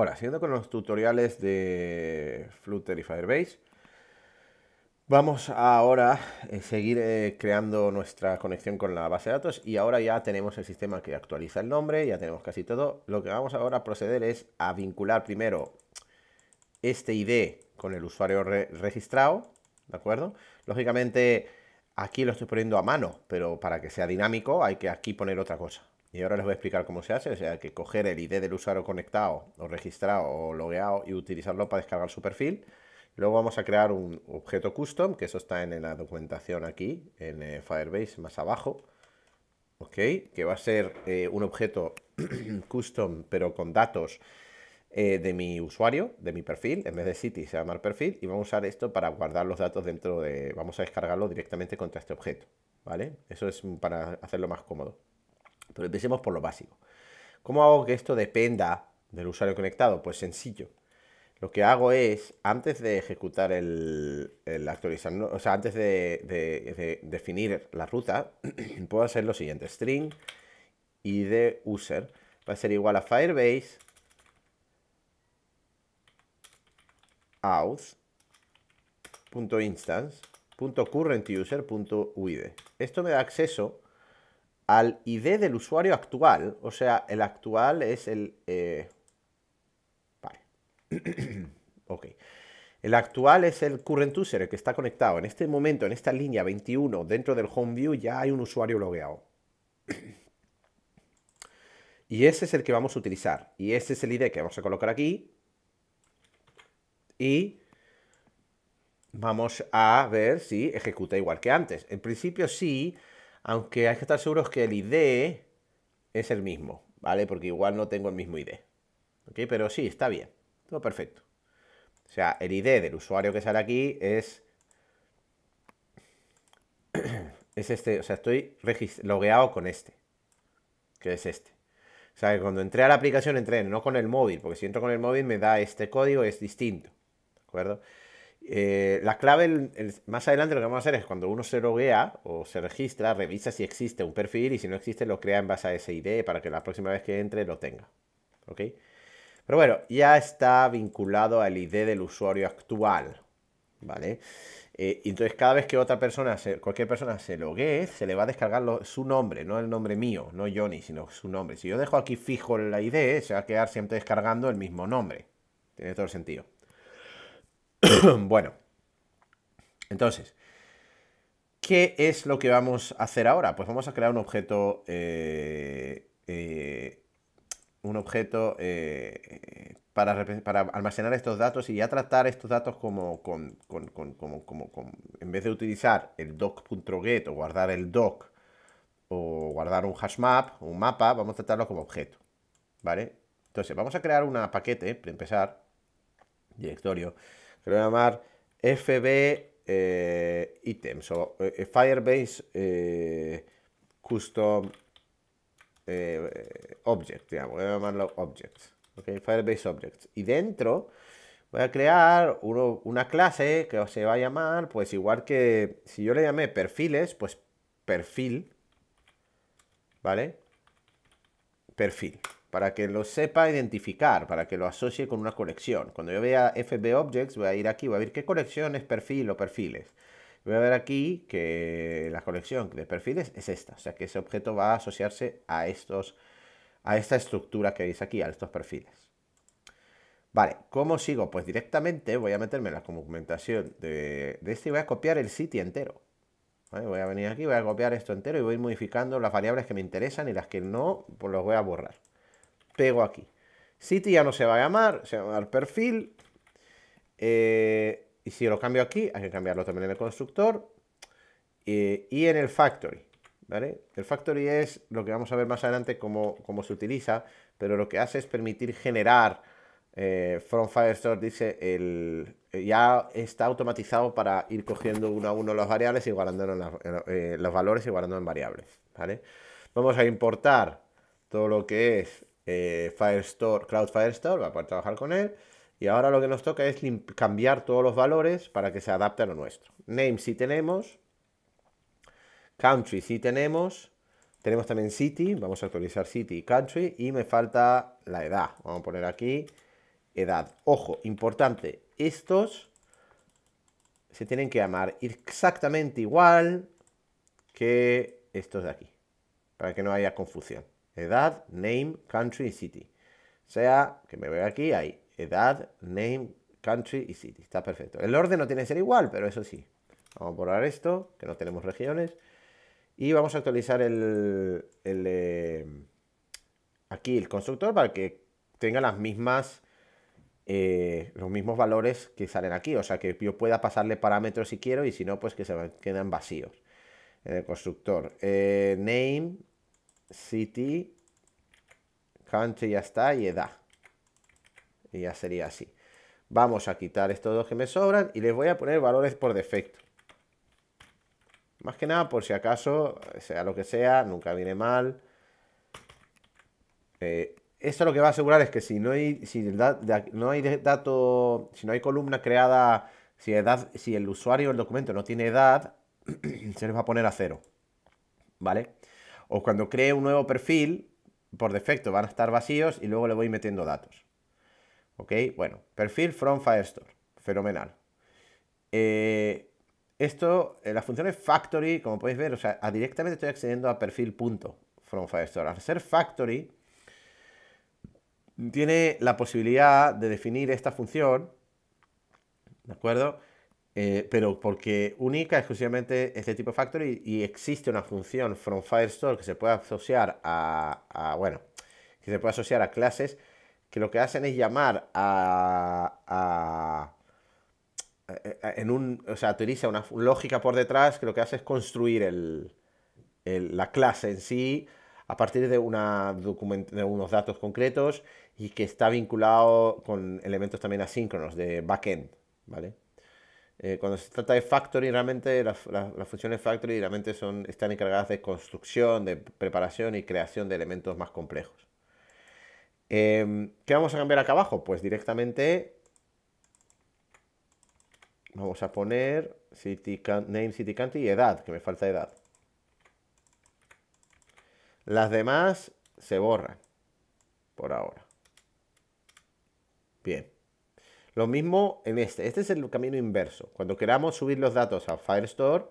Ahora, siguiendo con los tutoriales de Flutter y Firebase, vamos ahora a eh, seguir eh, creando nuestra conexión con la base de datos y ahora ya tenemos el sistema que actualiza el nombre, ya tenemos casi todo. Lo que vamos ahora a proceder es a vincular primero este ID con el usuario registrado, ¿de acuerdo? Lógicamente aquí lo estoy poniendo a mano, pero para que sea dinámico hay que aquí poner otra cosa. Y ahora les voy a explicar cómo se hace, o sea, que coger el ID del usuario conectado o registrado o logueado y utilizarlo para descargar su perfil. Luego vamos a crear un objeto custom, que eso está en la documentación aquí, en eh, Firebase, más abajo. ¿Ok? Que va a ser eh, un objeto custom, pero con datos eh, de mi usuario, de mi perfil, en vez de city se llama el perfil, y vamos a usar esto para guardar los datos dentro de... Vamos a descargarlo directamente contra este objeto, ¿vale? Eso es para hacerlo más cómodo. Pero empecemos por lo básico. ¿Cómo hago que esto dependa del usuario conectado? Pues sencillo. Lo que hago es, antes de ejecutar el, el actualizar, o sea, antes de, definir la ruta, puedo hacer lo siguiente, string id user va a ser igual a firebase auth.instance.currentUser.uid. Esto me da acceso al ID del usuario actual. O sea, el actual es el... Eh, vale. ok. El actual es el current user, el que está conectado. En este momento, en esta línea 21, dentro del home view, ya hay un usuario logueado. y ese es el que vamos a utilizar. Y ese es el ID que vamos a colocar aquí. Y vamos a ver si ejecuta igual que antes. En principio sí, aunque hay que estar seguros que el ID es el mismo, ¿vale? Porque igual no tengo el mismo ID. ¿Ok? Pero sí, está bien. Todo perfecto. O sea, el ID del usuario que sale aquí es... es este. O sea, estoy logueado con este. Que es este. O sea, que cuando entré a la aplicación entré no con el móvil. Porque si entro con el móvil me da este código, es distinto. ¿De acuerdo? Eh, la clave, más adelante lo que vamos a hacer es cuando uno se loguea o se registra, revisa si existe un perfil y si no existe lo crea en base a ese ID para que la próxima vez que entre lo tenga. ¿Ok? Pero bueno, ya está vinculado al ID del usuario actual. ¿Vale? Eh, entonces cada vez que otra persona, cualquier persona se loguee, se le va a descargar su nombre, no el nombre mío, no Johnny, sino su nombre. Si yo dejo aquí fijo la ID, se va a quedar siempre descargando el mismo nombre. Tiene todo el sentido. bueno, entonces, ¿qué es lo que vamos a hacer ahora? Pues vamos a crear un objeto... Eh, eh, un objeto eh, para, almacenar estos datos y ya tratar estos datos como, en vez de utilizar el doc.get o guardar el doc o guardar un hashmap, un mapa, vamos a tratarlo como objeto, ¿vale? Entonces, vamos a crear una paquete, para empezar, directorio, lo voy a llamar FB Items eh, o eh, Firebase eh, Custom Object, digamos, voy a llamarlo Objects, Firebase Objects. Y dentro voy a crear una clase que se va a llamar, pues igual que si yo le llamé perfiles, pues perfil, ¿vale? Perfil para que lo sepa identificar, para que lo asocie con una colección. Cuando yo vea FB Objects, voy a ir aquí, voy a ver qué colección es perfil o perfiles. Voy a ver aquí que la colección de perfiles es esta, o sea que ese objeto va a asociarse a, estos, a esta estructura que veis aquí, a estos perfiles. Vale, ¿cómo sigo? Pues directamente voy a meterme en la documentación de, este y voy a copiar el sitio entero. Voy a venir aquí, voy a copiar esto entero y voy a ir modificando las variables que me interesan y las que no, pues los voy a borrar pego aquí. City ya no se va a llamar, se va a llamar perfil. Eh, y si lo cambio aquí, hay que cambiarlo también en el constructor. Eh, y en el factory, ¿vale? El factory es lo que vamos a ver más adelante cómo, se utiliza, pero lo que hace es permitir generar eh, From Firestore dice el, ya está automatizado para ir cogiendo uno a uno las variables y guardando los valores y guardando en variables. ¿vale? Vamos a importar todo lo que es Firestore, eh, Cloud Firestore, va a poder trabajar con él. Y ahora lo que nos toca es cambiar todos los valores para que se adapten a lo nuestro. Name sí tenemos, country si tenemos, tenemos también city, vamos a actualizar city y country, y me falta la edad. Vamos a poner aquí edad. Ojo, importante, estos se tienen que llamar exactamente igual que estos de aquí, para que no haya confusión edad, name, country y city. O sea, que me vea aquí, hay edad, name, country y city. Está perfecto. El orden no tiene que ser igual, pero eso sí. Vamos a borrar esto, que no tenemos regiones. Y vamos a actualizar el, el eh, aquí el constructor para que tenga las mismas, eh, los mismos valores que salen aquí. O sea, que yo pueda pasarle parámetros si quiero y si no, pues que se quedan vacíos en el constructor. Eh, name, city, country ya está y edad. Y ya sería así. Vamos a quitar estos dos que me sobran y les voy a poner valores por defecto. Más que nada por si acaso, sea lo que sea, nunca viene mal. Eh, esto lo que va a asegurar es que si no hay, si no hay dato, si no hay columna creada, si, edad, si el usuario el documento no tiene edad, se les va a poner a cero. ¿Vale? o cuando cree un nuevo perfil, por defecto van a estar vacíos y luego le voy metiendo datos. ¿Ok? Bueno, perfil from Firestore. Fenomenal. Eh, esto, eh, la las funciones factory, como podéis ver, o sea, directamente estoy accediendo a perfil punto from Firestore. Al ser factory, tiene la posibilidad de definir esta función, ¿de acuerdo? Eh, pero porque única exclusivamente este tipo de factory y existe una función from Firestore que se puede asociar a, bueno, que se puede asociar a clases que lo que hacen es llamar a, a en un, o sea, utiliza una lógica por detrás que lo que hace es construir el, la clase en sí a partir de, una de unos datos concretos y que está vinculado con elementos también asíncronos de backend, ¿vale? Eh, cuando se trata de factory, realmente las, funciones factory realmente son, están encargadas de construcción, de preparación y creación de elementos más complejos. Em, ¿Qué vamos a cambiar acá abajo? Pues directamente vamos a poner name, city, y edad, que me falta edad. Las demás se borran por ahora. Bien. Lo mismo en este. Este es el camino inverso. Cuando queramos subir los datos a Firestore,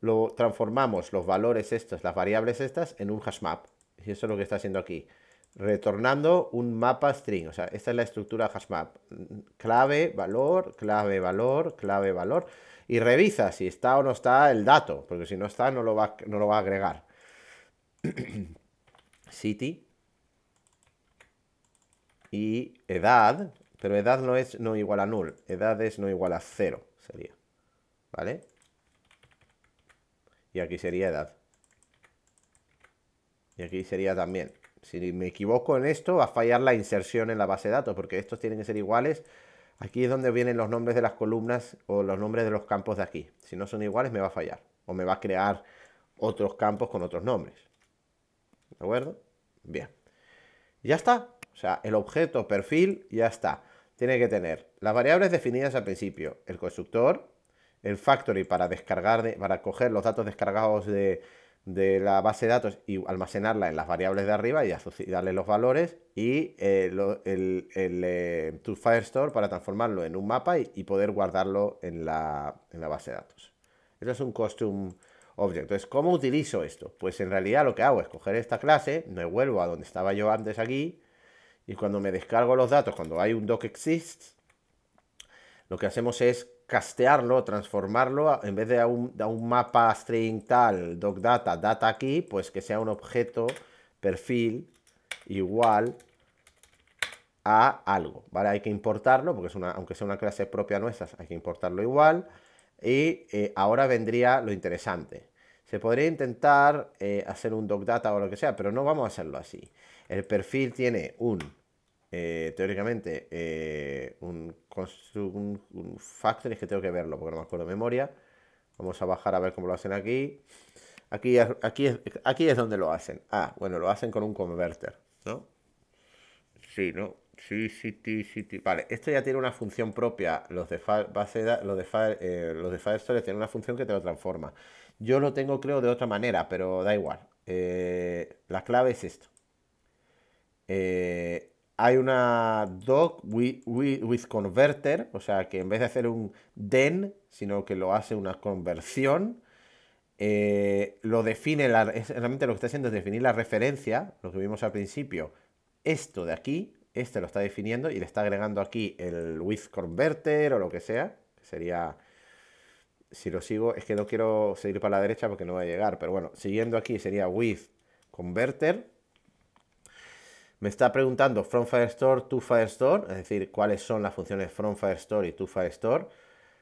lo transformamos los valores estos, las variables estas, en un hashmap. Y eso es lo que está haciendo aquí. Retornando un mapa string. O sea, esta es la estructura hashmap. Clave, valor, clave, valor, clave, valor. Y revisa si está o no está el dato. Porque si no está, no lo no lo va a agregar. City. Y edad pero edad no es no igual a null. Edad es no igual a cero, sería. ¿Vale? Y aquí sería edad. Y aquí sería también. Si me equivoco en esto, va a fallar la inserción en la base de datos, porque estos tienen que ser iguales. Aquí es donde vienen los nombres de las columnas o los nombres de los campos de aquí. Si no son iguales, me va a fallar. O me va a crear otros campos con otros nombres. ¿De acuerdo? Bien. Ya está. O sea, el objeto perfil ya está. Tiene que tener las variables definidas al principio, el constructor, el factory para descargar, para coger los datos descargados de, la base de datos y almacenarla en las variables de arriba y darle los valores, y eh, el, el eh, para transformarlo en un mapa y, poder guardarlo en la, en la base de datos. Eso es un custom object. Entonces, ¿cómo utilizo esto? Pues en realidad lo que hago es coger esta clase, me vuelvo a donde estaba yo antes aquí, y cuando me descargo los datos, cuando hay un doc exists, lo que hacemos es castearlo, transformarlo, en vez de a un, mapa string tal, doc data, data aquí, pues que sea un objeto perfil igual a algo, ¿vale? Hay que importarlo, porque es una, aunque sea una clase propia nuestra, hay que importarlo igual. Y eh, ahora vendría lo interesante. Se podría intentar eh, hacer un doc data o lo que sea, pero no vamos a hacerlo así. El perfil tiene un, eh, teóricamente, eh, un, un, un que tengo que verlo porque no me acuerdo de memoria. Vamos a bajar a ver cómo lo hacen aquí. Aquí, aquí, aquí es donde lo hacen. Ah, bueno, lo hacen con un converter, ¿no? Sí, ¿no? Sí, sí, sí, sí, Vale, esto ya tiene una función propia. Los de, base de, eh, tienen una función que te lo transforma. Yo lo tengo, creo, de otra manera, pero da igual. la clave es esto. Eh, hay una doc with, converter, o sea que en vez de hacer un den, sino que lo hace una conversión. Eh, lo define, la, realmente lo que está haciendo es definir la referencia, lo que vimos al principio, esto de aquí, este lo está definiendo y le está agregando aquí el with converter o lo que sea, sería, si lo sigo, es que no quiero seguir para la derecha porque no va a llegar, pero bueno, siguiendo aquí sería with converter, me está preguntando from Firestore to Firestore, es decir, cuáles son las funciones from Firestore y to Firestore.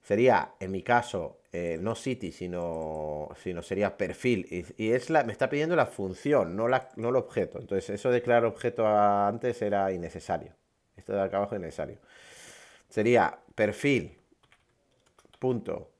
Sería, en mi caso, eh, no city, sino, sería perfil. Y, es me está pidiendo la función, no, la, no el objeto. Entonces, eso de crear objeto antes era innecesario. Esto de acá abajo es innecesario. Sería perfil punto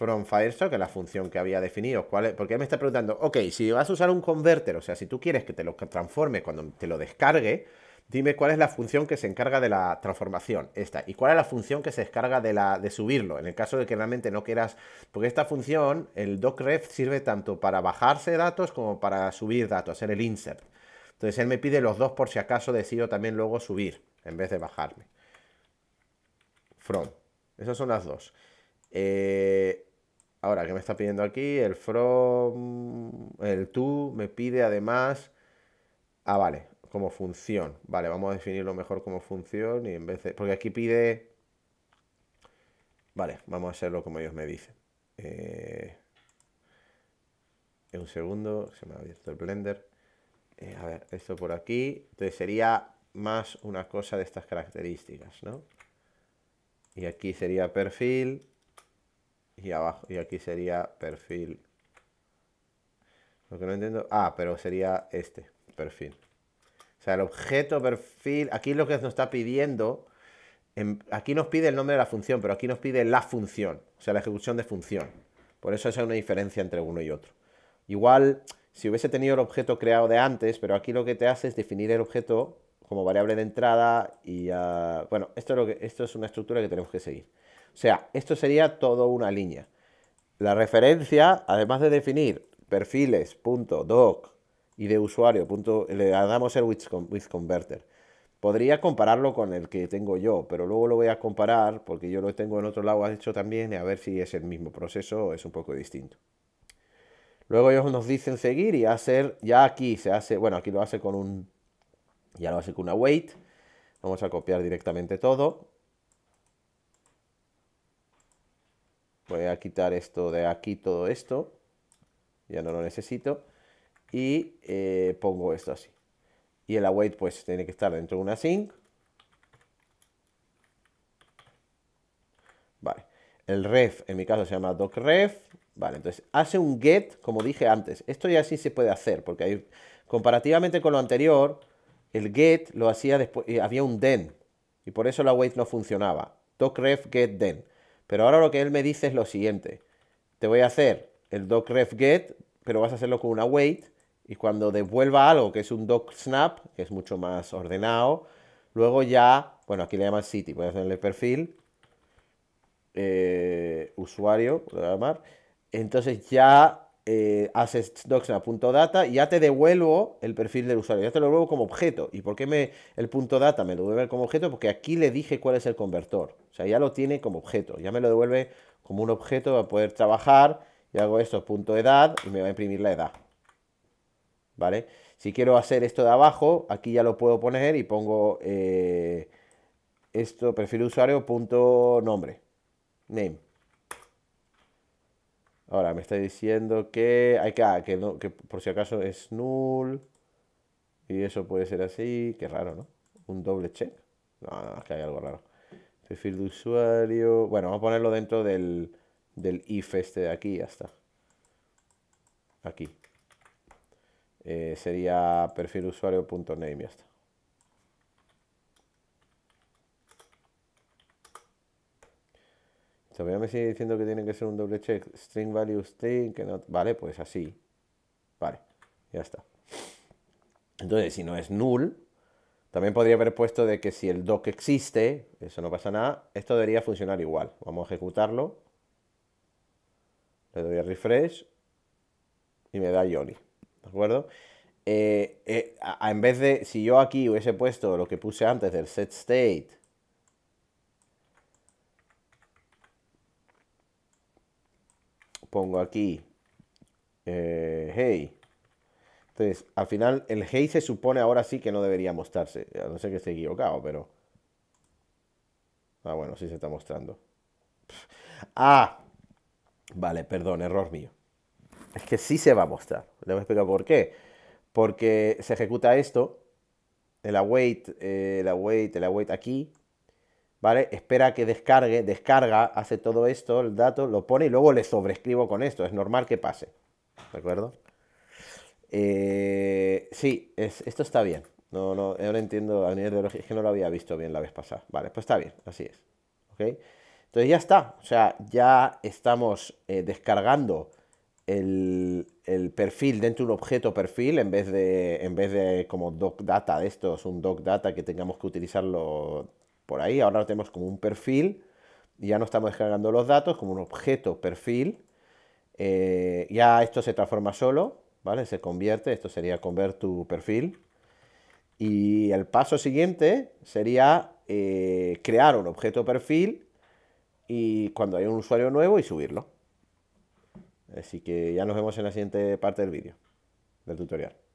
from Firestore, que es la función que había definido. ¿cuál él Porque me está preguntando, ok, si vas a usar un converter, o sea, si tú quieres que te lo transforme cuando te lo descargue, dime cuál es la función que se encarga de la transformación, esta, y cuál es la función que se descarga de, la, de subirlo, en el caso de que realmente no quieras, porque esta función, el docref, sirve tanto para bajarse datos como para subir datos, hacer el insert. Entonces él me pide los dos por si acaso decido también luego subir, en vez de bajarme. From. Esas son las dos. Eh, Ahora, ¿qué me está pidiendo aquí? El from, el to, me pide además... Ah, vale, como función. Vale, vamos a definirlo mejor como función y en vez de... Porque aquí pide... Vale, vamos a hacerlo como ellos me dicen. En eh, Un segundo, se me ha abierto el Blender. Eh, a ver, esto por aquí. Entonces sería más una cosa de estas características, ¿no? Y aquí sería perfil y abajo y aquí sería perfil. Lo que no entiendo, ah, pero sería este, perfil. O sea, el objeto perfil, aquí lo que nos está pidiendo, em, aquí nos pide el nombre de la función, pero aquí nos pide la función, o sea, la ejecución de función. Por eso esa es una diferencia entre uno y otro. Igual, si hubiese tenido el objeto creado de antes, pero aquí lo que te hace es definir el objeto como variable de entrada y, ah, bueno, esto es, lo que, esto es una estructura que tenemos que seguir. O sea, esto sería todo una línea. La referencia, además de definir perfiles.doc y de usuario, le damos el with, converter. Podría compararlo con el que tengo yo, pero luego lo voy a comparar porque yo lo tengo en otro lado hecho también y a ver si es el mismo proceso o es un poco distinto. Luego ellos nos dicen seguir y hacer, ya aquí se hace, bueno, aquí lo hace con un, ya lo hace con una wait. Vamos a copiar directamente todo. Voy a quitar esto de aquí, todo esto. Ya no lo necesito. Y eh, pongo esto así. Y el await pues tiene que estar dentro de una sync. Vale. El ref, en mi caso, se llama docref. Vale, entonces hace un get, como dije antes. Esto ya sí se puede hacer, porque comparativamente con lo anterior, el get lo hacía después, eh, había un den, y por eso el await no funcionaba. Docref get den. Pero ahora lo que él me dice es lo siguiente. Te voy a hacer el doc ref get, pero vas a hacerlo con una wait. Y cuando devuelva algo, que es un doc snap, que es mucho más ordenado, luego ya, bueno, aquí le llaman city, voy a hacerle perfil, eh, usuario, llamar. Entonces ya eh, punto y ya te devuelvo el perfil del usuario, ya te lo devuelvo como objeto. ¿Y por qué me, el punto data me lo devuelve como objeto? Porque aquí le dije cuál es el convertor. O sea, ya lo tiene como objeto, ya me lo devuelve como un objeto para poder trabajar y hago esto, punto edad, y me va a imprimir la edad. ¿Vale? Si quiero hacer esto de abajo, aquí ya lo puedo poner y pongo eh, esto, perfil usuario, punto nombre, name. Ahora me está diciendo que hay ah, que, no, que por si acaso es null. Y eso puede ser así. Qué raro, ¿no? Un doble check. No, no, es que hay algo raro. Perfil de usuario. Bueno, vamos a ponerlo dentro del, if este de aquí. Ya está. Aquí. Eh, sería perfil usuario.name. Ya está. Todavía me sigue diciendo que tiene que ser un doble check. String value string, que no. Vale, pues así. Vale, ya está. Entonces, si no es null, también podría haber puesto de que si el doc existe, eso no pasa nada, esto debería funcionar igual. Vamos a ejecutarlo. Le doy a refresh y me da yoni ¿De acuerdo? Eh, eh, en vez de, si yo aquí hubiese puesto lo que puse antes del set state pongo aquí eh, hey. Entonces, al final, el hey se supone ahora sí que no debería mostrarse. no sé que esté equivocado, pero... Ah, bueno, sí se está mostrando. Ah, vale, perdón, error mío. Es que sí se va a mostrar. Le voy a explicar por qué. Porque se ejecuta esto, el await, eh, el await, el await aquí, ¿vale? Espera que descargue, descarga, hace todo esto, el dato, lo pone y luego le sobrescribo con esto. Es normal que pase, ¿de acuerdo? Eh, sí, esto está bien. No, no, ahora entiendo a nivel de lógica, es que no lo había visto bien la vez pasada. Vale, pues está bien, así es. ¿Ok? Entonces ya está, o sea, ya estamos eh, descargando el, perfil dentro de un objeto perfil en vez de, en vez de como doc data de estos, un doc data que tengamos que utilizarlo por ahí. Ahora tenemos como un perfil, y ya no estamos descargando los datos, como un objeto perfil. Eh, ya esto se transforma solo, ¿vale? Se convierte, esto sería convert tu perfil. Y el paso siguiente sería eh, crear un objeto perfil y cuando hay un usuario nuevo y subirlo. Así que ya nos vemos en la siguiente parte del vídeo, del tutorial.